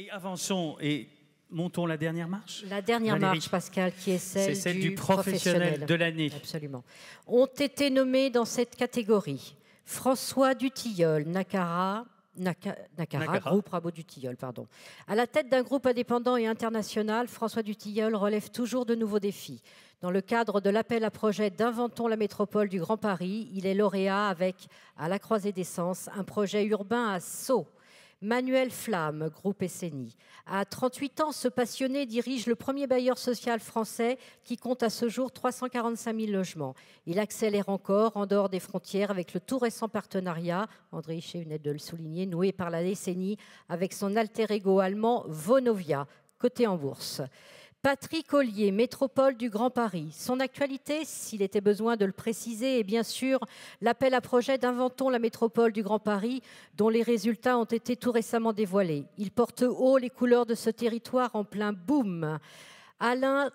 Et avançons et montons la dernière marche. La dernière marche, Pascal, qui est celle, du, professionnel, de l'année. Absolument. Ont été nommés dans cette catégorie François Dutilleul, Nakara, Nakara, groupe Rabot Dutilleul, pardon. À la tête d'un groupe indépendant et international, François Dutilleul relève toujours de nouveaux défis. Dans le cadre de l'appel à projet d'Inventons la métropole du Grand Paris, il est lauréat avec À la croisée des sens, un projet urbain à Sceaux Manuel Flamme, groupe Esseni. À 38 ans, ce passionné dirige le premier bailleur social français qui compte à ce jour 345 000 logements. Il accélère encore en dehors des frontières avec le tout récent partenariat, André Hichet aide de le souligner, noué par la décennie avec son alter ego allemand Vonovia, coté en bourse. Patrick Ollier, Métropole du Grand Paris. Son actualité, s'il était besoin de le préciser, est bien sûr l'appel à projet d'Inventons la Métropole du Grand Paris, dont les résultats ont été tout récemment dévoilés. Il porte haut les couleurs de ce territoire en plein boom. Alain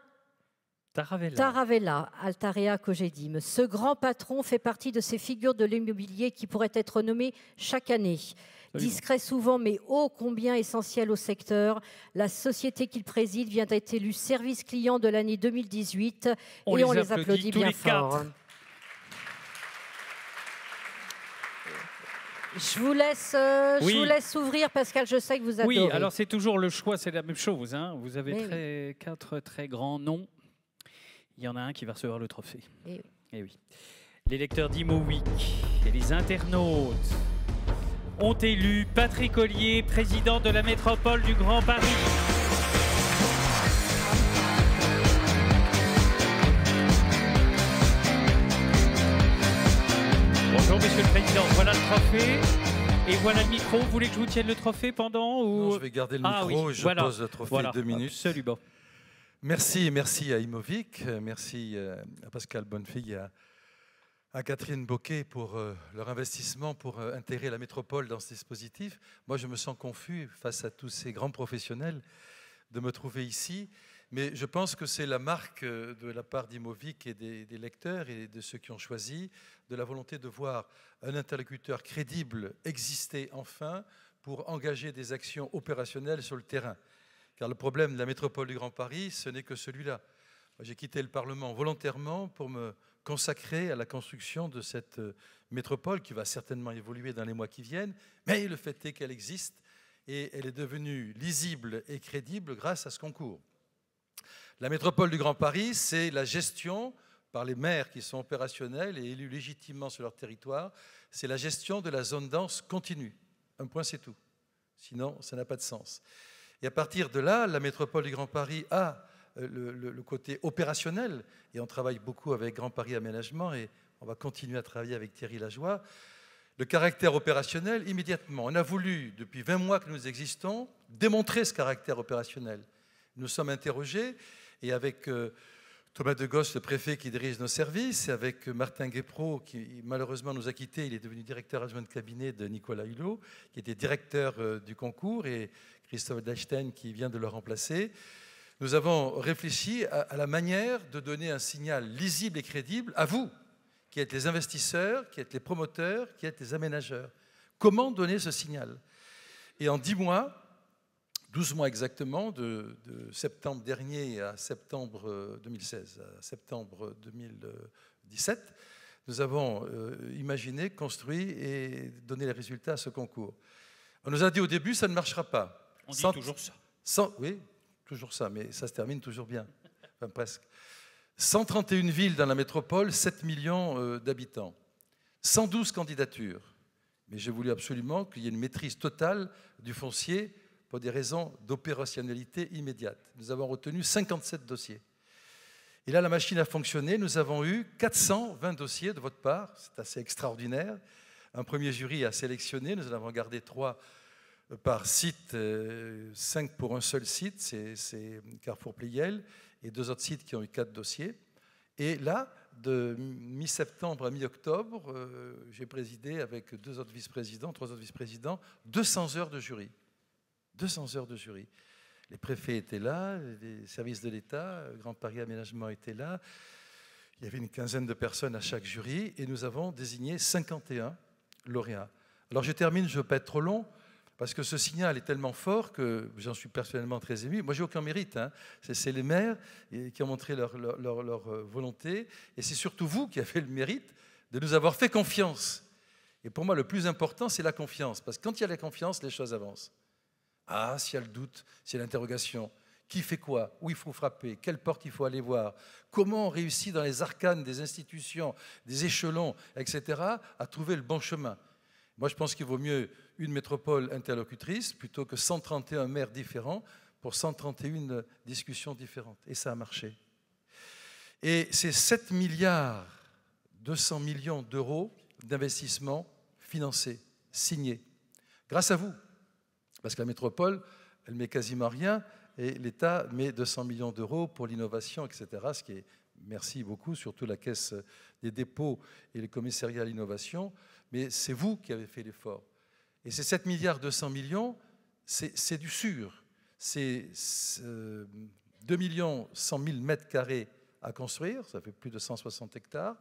Taravella. Taravella, Altarea Cogedim. Ce grand patron fait partie de ces figures de l'immobilier qui pourraient être nommées chaque année. Discret souvent, mais ô combien essentiel au secteur. La société qu'il préside vient d'être élue service client de l'année 2018 et on les applaudit, bien fort. Je vous laisse, euh, je vous laisse ouvrir, Pascal. Je sais que vous adorez. Oui, alors c'est toujours le choix, c'est la même chose. Hein. Vous avez très, quatre très grands noms. Il y en a un qui va recevoir le trophée. Et, eh eh oui. Les lecteurs d'Imo et les internautes ont élu Patrick Ollier, président de la métropole du Grand Paris. Bonjour Monsieur le Président, voilà le trophée. Et voilà le micro. Vous voulez que je vous tienne le trophée pendant ou... Non, je vais garder le ah micro. et Je pose le trophée deux minutes. Absolument. Merci, merci à Imovic, merci euh, à Pascal Bonnefille, à à Catherine Boquet pour euh, leur investissement pour euh, intégrer la métropole dans ce dispositif. Moi, je me sens confus face à tous ces grands professionnels de me trouver ici, mais je pense que c'est la marque euh, de la part d'Imovic et des, des, lecteurs et de ceux qui ont choisi de la volonté de voir un interlocuteur crédible exister enfin pour engager des actions opérationnelles sur le terrain. Car le problème de la métropole du Grand Paris, ce n'est que celui-là. J'ai quitté le Parlement volontairement pour me consacré à la construction de cette euh, métropole qui va certainement évoluer dans les mois qui viennent, mais le fait est qu'elle existe et elle est devenue lisible et crédible grâce à ce concours. La métropole du Grand Paris, c'est la gestion par les maires qui sont opérationnels et élus légitimement sur leur territoire, c'est la gestion de la zone dense continue. Un point, c'est tout. Sinon, ça n'a pas de sens. Et à partir de là, la métropole du Grand Paris a euh, le, côté opérationnel, et on travaille beaucoup avec Grand Paris Aménagement, et on va continuer à travailler avec Thierry Lajoie, le caractère opérationnel immédiatement. On a voulu, depuis 20 mois que nous existons, démontrer ce caractère opérationnel. Nous sommes interrogés, et avec... Euh, Thomas de Goss, le préfet qui dirige nos services, et avec Martin Guépro, qui malheureusement nous a quittés, il est devenu directeur adjoint de cabinet de Nicolas Hulot, qui était directeur euh, du concours, et Christophe Dachten qui vient de le remplacer nous avons réfléchi à, la manière de donner un signal lisible et crédible à vous, qui êtes les investisseurs, qui êtes les promoteurs, qui êtes les aménageurs. Comment donner ce signal Et en 10 mois, 12 mois exactement, de, septembre dernier à septembre 2016, euh, à septembre 2017, nous avons euh, imaginé, construit et donné les résultats à ce concours. On nous a dit au début, ça ne marchera pas. On dit toujours ça. Sans, oui, toujours ça, mais ça se termine toujours bien. presque. 131 villes dans la métropole, 7 millions euh, d'habitants. 112 candidatures. Mais j'ai voulu absolument qu'il y ait une maîtrise totale du foncier pour des raisons d'opérationnalité immédiate. Nous avons retenu 57 dossiers. Et là, la machine a fonctionné. Nous avons eu 420 dossiers de votre part. C'est assez extraordinaire. Un premier jury a sélectionné. Nous en avons gardé trois par site, 5 euh, pour un seul site, c'est Carrefour Pliel, et deux autres sites qui ont eu quatre dossiers. Et là, de mi-septembre à mi-octobre, euh, j'ai présidé avec deux autres vice-présidents, trois autres vice-présidents, 200 heures de jury. 200 heures de jury. Les préfets étaient là, les services de l'État, Grand Paris Aménagement était là. Il y avait une quinzaine de personnes à chaque jury et nous avons désigné 51 lauréats. Alors je termine, je ne veux pas être trop long. Parce que ce signal est tellement fort que j'en suis personnellement très ému. Moi, j'ai aucun mérite. Hein. C'est les maires qui ont montré leur, euh, volonté. Et c'est surtout vous qui avez le mérite de nous avoir fait confiance. Et pour moi, le plus important, c'est la confiance. Parce que quand il y a la confiance, les choses avancent. Ah, s'il y a le doute, s'il y a l'interrogation, qui fait quoi, où il faut frapper, quelle porte il faut aller voir, comment on réussit dans les arcanes des institutions, des échelons, etc., à trouver le bon chemin. Moi, je pense qu'il vaut mieux une métropole interlocutrice plutôt que 131 maires différents pour 131 discussions différentes. Et ça a marché. Et c'est 7 milliards 200 millions d'euros d'investissement financés, signés, grâce à vous. Parce que la métropole, elle met quasiment rien, et l'État met 200 millions d'euros pour l'innovation, etc. Ce qui est, merci beaucoup, surtout la Caisse des dépôts et les commissariat à l'innovation. Mais c'est vous qui avez fait l'effort. Et ces 7 milliards 200 millions, c'est du sûr. C'est 2 euh, millions 100 000 mètres carrés à construire, ça fait plus de 160 hectares.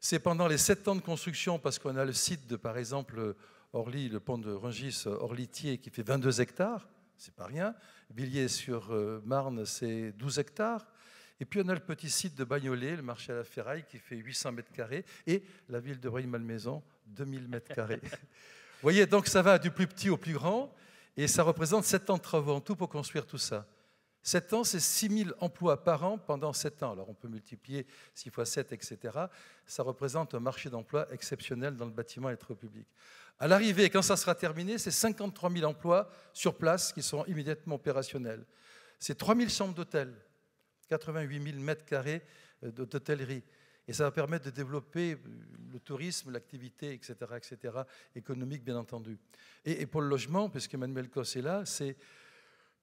C'est pendant les 7 ans de construction, parce qu'on a le site de, par exemple, Orly, le pont de Rungis, Orlitier, qui fait 22 hectares, c'est pas rien. Villiers sur euh, Marne, c'est 12 hectares. Et puis on a le petit site de Bagnolet, le marché à la ferraille, qui fait 800 mètres carrés, et la ville de Rueil-Malmaison, 2000 mètres carrés. Vous voyez, donc ça va du plus petit au plus grand, et ça représente 7 ans de travaux en tout pour construire tout ça. 7 ans, c'est 6 000 emplois par an pendant 7 ans. Alors on peut multiplier 6 fois 7, etc. Ça représente un marché d'emploi exceptionnel dans le bâtiment et le travaux À l'arrivée, quand ça sera terminé, c'est 53 000 emplois sur place qui seront immédiatement opérationnels. C'est 3 000 chambres d'hôtel, 88 000 mètres carrés euh, d'hôtellerie. Et ça va permettre de développer euh, le tourisme, l'activité, etc., etc., économique, bien entendu. Et, pour le logement, puisque Manuel Cos est là, c'est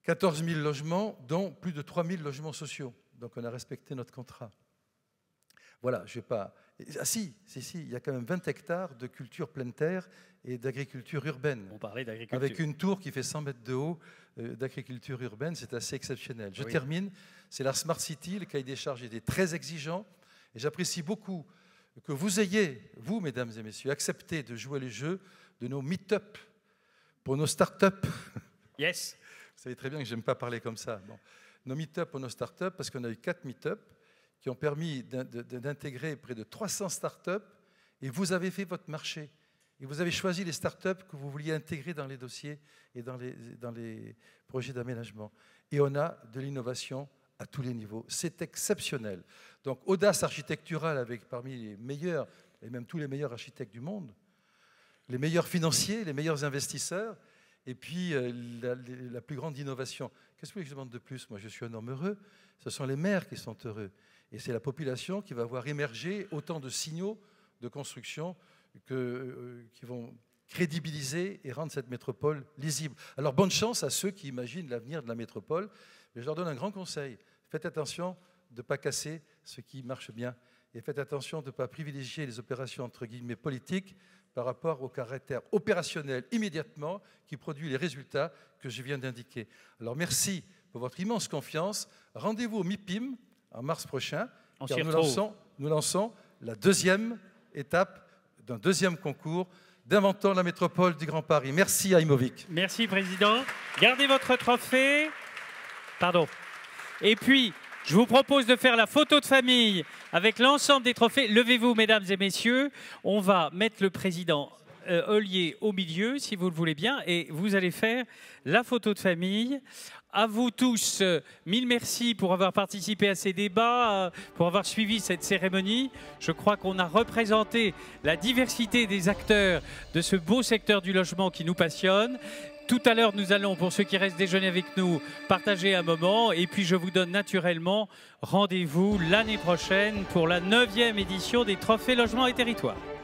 14 000 logements, dont plus de 3 000 logements sociaux. Donc on a respecté notre contrat. Voilà, je ne vais pas. Ah si, si, il y a quand même 20 hectares de culture pleine terre et d'agriculture urbaine. On parlait d'agriculture. Avec une tour qui fait 100 mètres de haut euh, d'agriculture urbaine, c'est assez exceptionnel. Je termine, c'est la Smart City, le cahier des charges était très exigeant. Et j'apprécie beaucoup que vous ayez, vous, mesdames et messieurs, accepté de jouer le jeu de nos meet-up pour nos start-up. Yes. Vous savez très bien que j'aime pas parler comme ça. Bon. Nos meet-up pour nos start-up, parce qu'on a eu quatre meet-up qui ont permis d'intégrer près de 300 start-up et vous avez fait votre marché. Et vous avez choisi les start-up que vous vouliez intégrer dans les dossiers et dans les, dans les projets d'aménagement. Et on a de l'innovation à tous les niveaux. C'est exceptionnel. Donc, audace architecturale avec parmi les meilleurs, et même tous les meilleurs architectes du monde, les meilleurs financiers, les meilleurs investisseurs, et puis euh, la, plus grande innovation. Qu'est-ce que je demande de plus Moi, je suis un homme heureux. Ce sont les maires qui sont heureux. Et c'est la population qui va voir émerger autant de signaux de construction euh, qui vont crédibiliser et rendre cette métropole lisible. Alors bonne chance à ceux qui imaginent l'avenir de la métropole je leur donne un grand conseil. Faites attention de ne pas casser ce qui marche bien. Et faites attention de ne pas privilégier les opérations entre guillemets politiques par rapport au caractère opérationnel immédiatement qui produit les résultats que je viens d'indiquer. Alors merci pour votre immense confiance. Rendez-vous au MIPIM en mars prochain. nous, lançons, nous lançons la deuxième étape d'un deuxième concours d'inventant la métropole du Grand Paris. Merci à Imovic. Merci Président. Gardez votre trophée. Pardon. Et puis, je vous propose de faire la photo de famille avec l'ensemble des trophées. Levez-vous, mesdames et messieurs. On va mettre le président euh, Ollier au milieu, si vous le voulez bien, et vous allez faire la photo de famille. À vous tous, euh, mille merci pour avoir participé à ces débats, euh, pour avoir suivi cette cérémonie. Je crois qu'on a représenté la diversité des acteurs de ce beau secteur du logement qui nous passionne. Tout à l'heure, nous allons, pour ceux qui restent déjeuner avec nous, partager un moment. Et puis, je vous donne naturellement rendez-vous l'année prochaine pour la 9e édition des Trophées Logements et Territoires.